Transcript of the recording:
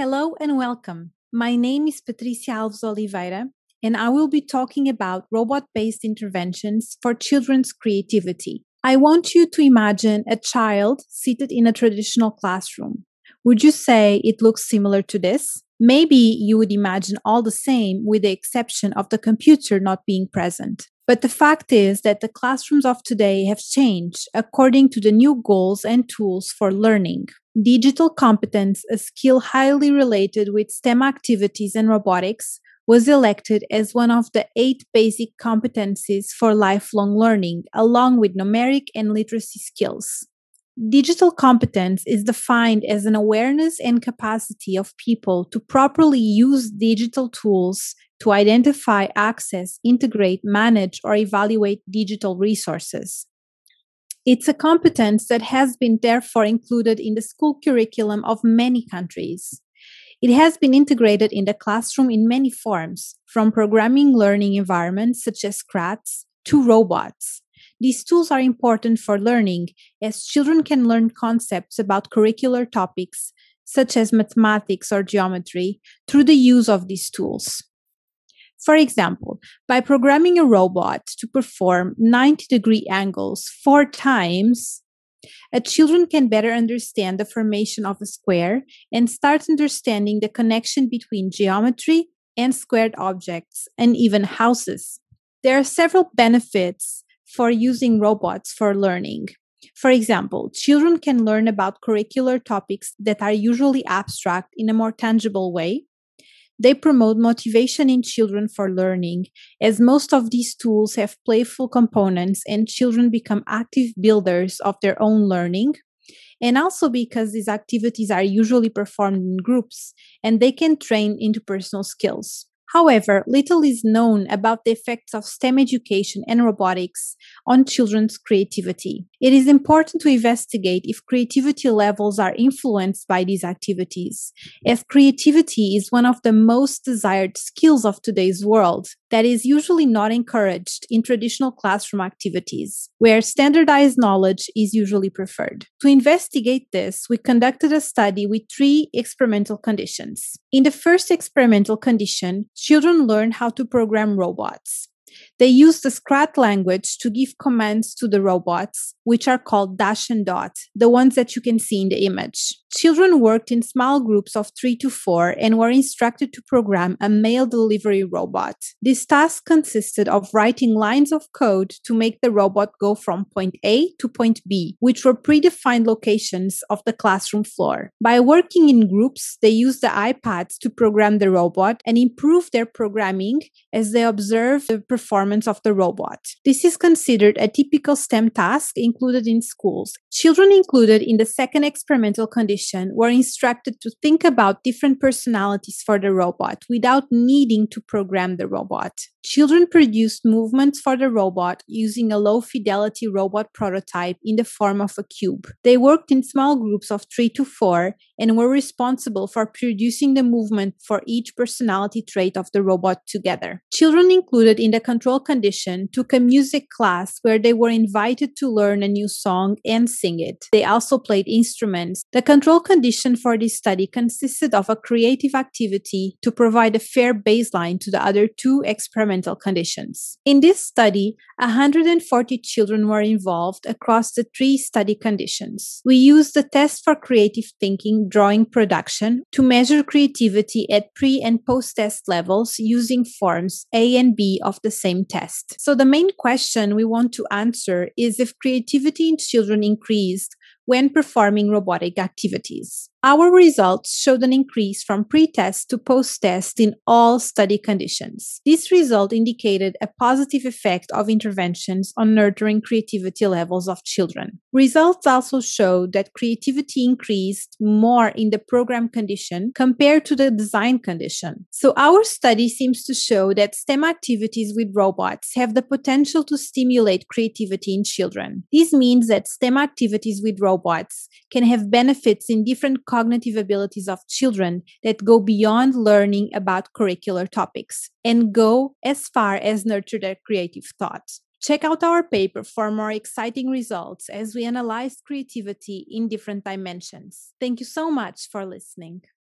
Hello and welcome. My name is Patricia Alves Oliveira, and I will be talking about robot based interventions for children's creativity. I want you to imagine a child seated in a traditional classroom. Would you say it looks similar to this? Maybe you would imagine all the same, with the exception of the computer not being present. But the fact is that the classrooms of today have changed according to the new goals and tools for learning. Digital competence, a skill highly related with STEM activities and robotics, was elected as one of the eight basic competencies for lifelong learning, along with numeric and literacy skills. Digital competence is defined as an awareness and capacity of people to properly use digital tools to identify, access, integrate, manage, or evaluate digital resources. It's a competence that has been therefore included in the school curriculum of many countries. It has been integrated in the classroom in many forms, from programming learning environments such as CRATs to robots. These tools are important for learning as children can learn concepts about curricular topics such as mathematics or geometry through the use of these tools. For example, by programming a robot to perform 90 degree angles four times, uh, children can better understand the formation of a square and start understanding the connection between geometry and squared objects and even houses. There are several benefits for using robots for learning. For example, children can learn about curricular topics that are usually abstract in a more tangible way, they promote motivation in children for learning, as most of these tools have playful components and children become active builders of their own learning. And also because these activities are usually performed in groups and they can train interpersonal skills. However, little is known about the effects of STEM education and robotics on children's creativity. It is important to investigate if creativity levels are influenced by these activities, as creativity is one of the most desired skills of today's world that is usually not encouraged in traditional classroom activities, where standardized knowledge is usually preferred. To investigate this, we conducted a study with three experimental conditions. In the first experimental condition, children learn how to program robots. They use the Scrat language to give commands to the robots, which are called dash and dot, the ones that you can see in the image. Children worked in small groups of three to four and were instructed to program a mail delivery robot. This task consisted of writing lines of code to make the robot go from point A to point B, which were predefined locations of the classroom floor. By working in groups, they used the iPads to program the robot and improve their programming as they observed the performance of the robot. This is considered a typical STEM task included in schools. Children included in the second experimental condition organization were instructed to think about different personalities for the robot without needing to program the robot. Children produced movements for the robot using a low fidelity robot prototype in the form of a cube. They worked in small groups of three to four and were responsible for producing the movement for each personality trait of the robot together. Children included in the control condition took a music class where they were invited to learn a new song and sing it. They also played instruments. The control control condition for this study consisted of a creative activity to provide a fair baseline to the other two experimental conditions. In this study, 140 children were involved across the three study conditions. We used the test for creative thinking drawing production to measure creativity at pre and post test levels using forms A and B of the same test. So, the main question we want to answer is if creativity in children increased when performing robotic activities. Our results showed an increase from pretest to post-test in all study conditions. This result indicated a positive effect of interventions on nurturing creativity levels of children. Results also showed that creativity increased more in the program condition compared to the design condition. So our study seems to show that STEM activities with robots have the potential to stimulate creativity in children. This means that STEM activities with robots can have benefits in different cognitive abilities of children that go beyond learning about curricular topics and go as far as nurture their creative thought. Check out our paper for more exciting results as we analyze creativity in different dimensions. Thank you so much for listening.